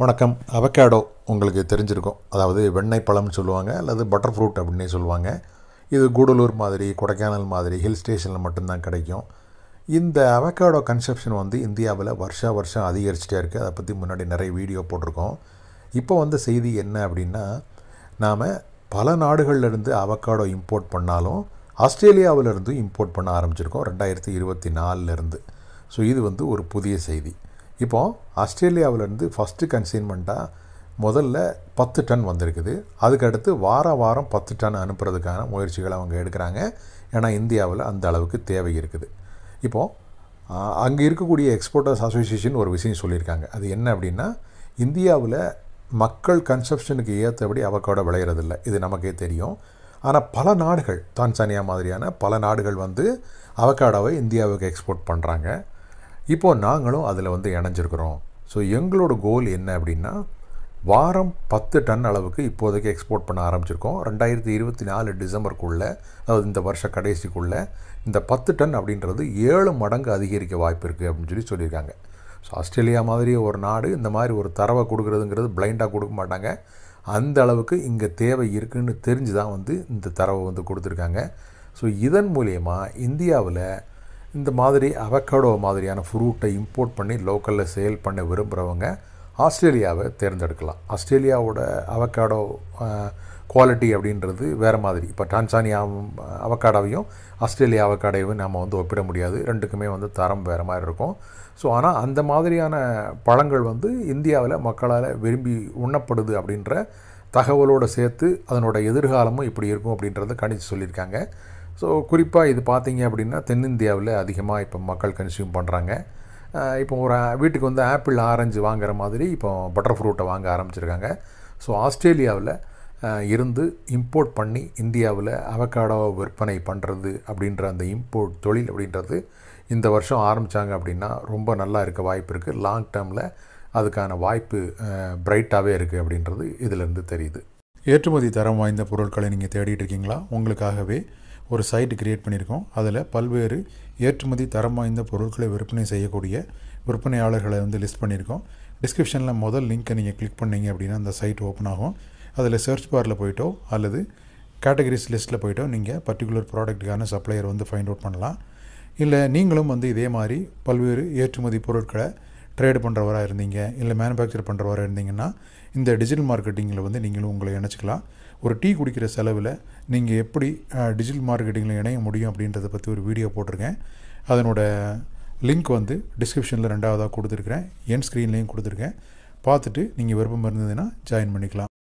வணக்கம் அவக்காடோ உங்களுக்கு தெரிஞ்சிருக்கும் அதாவது வெண்ணெய் பழம்னு சொல்லுவாங்க அல்லது பட்டர் ஃப்ரூட் அப்படின்னே சொல்லுவாங்க இது கூடலூர் மாதிரி கொடைக்கானல் மாதிரி ஹில் ஸ்டேஷனில் மட்டும்தான் கிடைக்கும் இந்த அவக்காடோ கன்செப்ஷன் வந்து இந்தியாவில் வருஷா வருஷம் அதிகரிச்சிட்டே இருக்குது அதை பற்றி முன்னாடி நிறைய வீடியோ போட்டிருக்கோம் இப்போ வந்து செய்தி என்ன அப்படின்னா நாம் பல நாடுகள்லேருந்து அவக்காடோ இம்போர்ட் பண்ணாலும் ஆஸ்திரேலியாவிலிருந்து இம்போர்ட் பண்ண ஆரம்பிச்சிருக்கோம் ரெண்டாயிரத்தி இருபத்தி நாலுலேருந்து ஸோ இது வந்து ஒரு புதிய செய்தி இப்போது ஆஸ்திரேலியாவிலேருந்து ஃபஸ்ட்டு கன்சைன்மெண்ட்டாக முதல்ல பத்து டன் வந்திருக்குது அதுக்கடுத்து வார வாரம் பத்து டன் அனுப்புறதுக்கான முயற்சிகள் அவங்க எடுக்கிறாங்க ஏன்னா இந்தியாவில் அந்த அளவுக்கு தேவை இருக்குது இப்போது அங்கே இருக்கக்கூடிய எக்ஸ்போர்ட்டர்ஸ் அசோசியேஷன் ஒரு விஷயம் சொல்லியிருக்காங்க அது என்ன அப்படின்னா இந்தியாவில் மக்கள் கன்சப்ஷனுக்கு ஏற்றபடி அவக்கோட விளையிறதில்ல இது நமக்கே தெரியும் ஆனால் பல நாடுகள் தான்சானியா மாதிரியான பல நாடுகள் வந்து அவக்காடாவை இந்தியாவுக்கு எக்ஸ்போர்ட் பண்ணுறாங்க இப்போது நாங்களும் அதில் வந்து இணைஞ்சிருக்கிறோம் ஸோ எங்களோட கோல் என்ன அப்படின்னா வாரம் பத்து டன் அளவுக்கு இப்போதைக்கு எக்ஸ்போர்ட் பண்ண ஆரம்பிச்சிருக்கோம் ரெண்டாயிரத்தி இருபத்தி நாலு டிசம்பருக்குள்ளே அதாவது இந்த வருஷ கடைசிக்குள்ளே இந்த பத்து டன் அப்படின்றது ஏழு மடங்கு அதிகரிக்க வாய்ப்பு இருக்குது அப்படின்னு சொல்லி சொல்லியிருக்காங்க ஸோ ஆஸ்திரேலியா மாதிரி ஒரு நாடு இந்த மாதிரி ஒரு தரவை கொடுக்குறதுங்கிறது பிளைண்டாக கொடுக்க மாட்டாங்க அந்த அளவுக்கு இங்கே தேவை இருக்குதுன்னு தெரிஞ்சு தான் வந்து இந்த தரவை வந்து கொடுத்துருக்காங்க ஸோ இதன் மூலயமா இந்தியாவில் இந்த மாதிரி அவக்கடோ மாதிரியான ஃப்ரூட்டை இம்போர்ட் பண்ணி லோக்கலில் சேல் பண்ண விரும்புகிறவங்க ஆஸ்திரேலியாவை தேர்ந்தெடுக்கலாம் ஆஸ்திரேலியாவோட அவக்காடோ குவாலிட்டி அப்படின்றது வேறு மாதிரி இப்போ டான்சானியா அவக்காடாவையும் ஆஸ்திரேலியா அவக்காடையும் நம்ம வந்து ஒப்பிட முடியாது ரெண்டுக்குமே வந்து தரம் வேறு மாதிரி இருக்கும் ஸோ ஆனால் அந்த மாதிரியான பழங்கள் வந்து இந்தியாவில் மக்களால் விரும்பி உண்ணப்படுது அப்படின்ற தகவலோடு சேர்த்து அதனோட எதிர்காலமும் இப்படி இருக்கும் அப்படின்றத கணித்து சொல்லியிருக்காங்க ஸோ குறிப்பாக இது பார்த்தீங்க அப்படின்னா தென்னிந்தியாவில் அதிகமாக இப்போ மக்கள் கன்சியூம் பண்ணுறாங்க இப்போ ஒரு வீட்டுக்கு வந்து ஆப்பிள் ஆரஞ்சு வாங்குற மாதிரி இப்போ பட்டர் ஃப்ரூட்டை வாங்க ஆரம்பிச்சிருக்காங்க ஸோ ஆஸ்திரேலியாவில் இருந்து இம்போர்ட் பண்ணி இந்தியாவில் அவக்காடோ விற்பனை பண்ணுறது அப்படின்ற அந்த இம்போர்ட் தொழில் அப்படின்றது இந்த வருஷம் ஆரம்பித்தாங்க அப்படின்னா ரொம்ப நல்லா இருக்க வாய்ப்பு இருக்குது லாங் டேர்மில் அதுக்கான வாய்ப்பு பிரைட்டாகவே இருக்குது அப்படின்றது இதிலேருந்து தெரியுது ஏற்றுமதி தரம் வாய்ந்த பொருட்களை நீங்கள் தேடிட்டு இருக்கீங்களா உங்களுக்காகவே ஒரு சைட் கிரியேட் பண்ணியிருக்கோம் அதில் பல்வேறு ஏற்றுமதி தரம் வாய்ந்த பொருட்களை விற்பனை செய்யக்கூடிய விற்பனையாளர்களை வந்து லிஸ்ட் பண்ணியிருக்கோம் டிஸ்கிரிப்ஷனில் முதல் லிங்க்கை நீங்கள் கிளிக் பண்ணிங்க அப்படின்னா அந்த சைட் ஓப்பன் ஆகும் அதில் சர்ச் பாரில் போய்ட்டோ அல்லது கேட்டகரிஸ் லிஸ்ட்டில் போய்ட்டோ நீங்கள் பர்டிகுலர் ப்ராடக்ட்டுக்கான சப்ளையர் வந்து ஃபைண்ட் அவுட் பண்ணலாம் இல்லை நீங்களும் வந்து இதே மாதிரி பல்வேறு ஏற்றுமதி பொருட்களை ட்ரேடு பண்ணுறவராக இருந்தீங்க இல்லை மேனுஃபேக்சர் பண்ணுறவராக இருந்தீங்கன்னா இந்த டிஜிட்டல் மார்க்கெட்டிங்கில் வந்து நீங்களும் உங்களை இணைச்சிக்கலாம் ஒரு டீ குடிக்கிற செலவில் நீங்கள் எப்படி டிஜிட்டல் மார்க்கெட்டிங்கில் இணைய முடியும் அப்படின்றத பற்றி ஒரு வீடியோ போட்டிருக்கேன் அதனோட லிங்க் வந்து டிஸ்கிரிப்ஷனில் ரெண்டாவதாக கொடுத்துருக்குறேன் என் ஸ்க்ரீன்லேயும் கொடுத்துருக்கேன் பார்த்துட்டு நீங்கள் விருப்பம் இருந்ததுன்னா ஜாயின் பண்ணிக்கலாம்